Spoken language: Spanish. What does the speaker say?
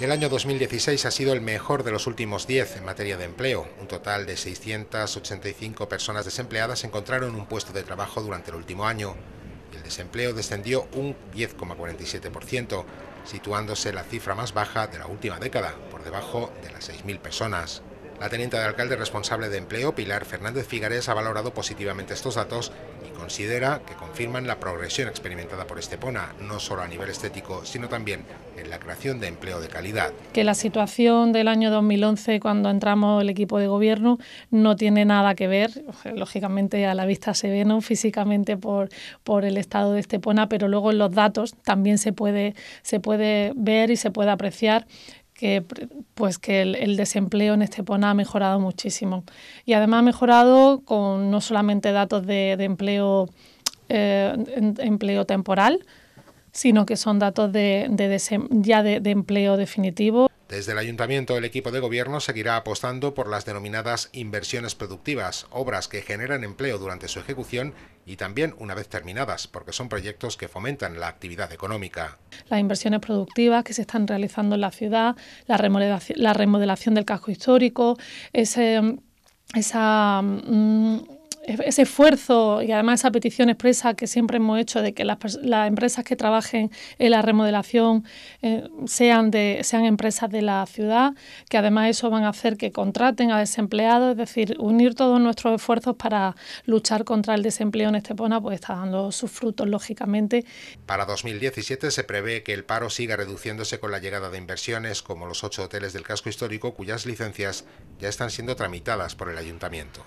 El año 2016 ha sido el mejor de los últimos 10 en materia de empleo. Un total de 685 personas desempleadas encontraron un puesto de trabajo durante el último año. El desempleo descendió un 10,47%, situándose la cifra más baja de la última década, por debajo de las 6.000 personas. La teniente de alcalde responsable de empleo, Pilar Fernández Figares, ha valorado positivamente estos datos y considera que confirman la progresión experimentada por Estepona, no solo a nivel estético, sino también en la creación de empleo de calidad. Que la situación del año 2011, cuando entramos el equipo de gobierno, no tiene nada que ver. Lógicamente a la vista se ve, físicamente por, por el estado de Estepona, pero luego en los datos también se puede, se puede ver y se puede apreciar que, pues que el, desempleo en Estepona ha mejorado muchísimo. Y además ha mejorado con no solamente datos de, de empleo, eh, empleo temporal, sino que son datos de, ya de empleo definitivo. Desde el ayuntamiento, el equipo de gobierno seguirá apostando por las denominadas inversiones productivas, obras que generan empleo durante su ejecución y también una vez terminadas, porque son proyectos que fomentan la actividad económica. Las inversiones productivas que se están realizando en la ciudad, la remodelación, del casco histórico, esa mm, ese esfuerzo y además esa petición expresa que siempre hemos hecho de que las, empresas que trabajen en la remodelación eh, sean, sean empresas de la ciudad, que además eso van a hacer que contraten a desempleados, es decir, unir todos nuestros esfuerzos para luchar contra el desempleo en Estepona, pues está dando sus frutos, lógicamente. Para 2017 se prevé que el paro siga reduciéndose con la llegada de inversiones como los ocho hoteles del casco histórico cuyas licencias ya están siendo tramitadas por el ayuntamiento.